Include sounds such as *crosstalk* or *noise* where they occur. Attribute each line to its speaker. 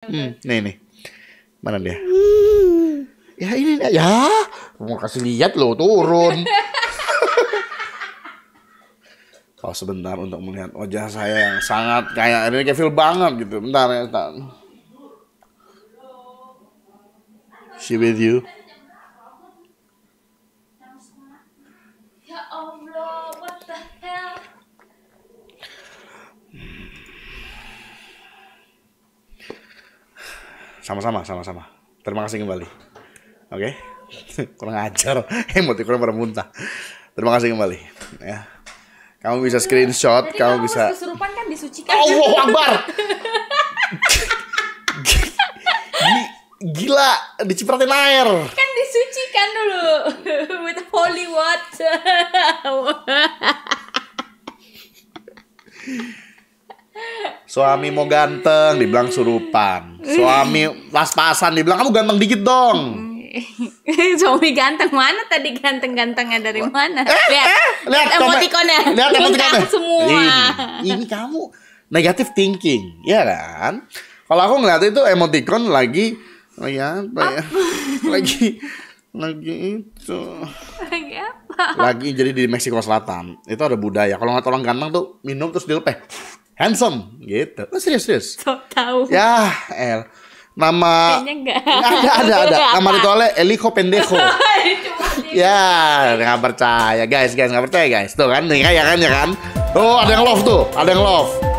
Speaker 1: Hmm, nih nih. Mana dia? Hmm. Ya ini ya. Mau kasih lihat lo turun. *laughs* Oh sebentar untuk melihat wajah saya yang sangat kayak ini feel banget gitu. Bentar ya, bentar. She with you. Sama-sama, sama-sama. Terima kasih kembali. Oke. Okay? *laughs* kurang ajar. *laughs* Emot kurang pada muntah. Terima kasih kembali ya. Kamu bisa screenshot, Jadi kamu, bisa kesurupan kan disucikan. Allah oh, *laughs* Akbar. Gila, dicipratin air. Kan disucikan dulu with holy water. Suami mau ganteng, dibilang surupan. Suami pas-pasan dibilang kamu ganteng dikit dong. *laughs* Suami ganteng mana tadi ganteng-gantengnya dari mana? Eh, lihat, eh, lihat emotikonnya. Lihat emotikonnya. semua. Ini, ini kamu negatif thinking, ya kan? Kalau aku ngeliat itu emotikon lagi lagi oh ya, apa ya? *laughs* lagi lagi itu. Lagi apa? Lagi jadi di Meksiko Selatan. Itu ada budaya. Kalau nggak tolong ganteng tuh minum terus dilepeh handsome gitu. Oh, serius serius. tahu. Ya, El. Nama enggak. *laughs* ada ada ada. Nama ritualnya Eliko Pendejo. *laughs* Oh, ya, nggak percaya guys, guys nggak percaya guys. Tuh kan, nih kayak kan ya kan. Oh, ada yang love tuh, ada yang love.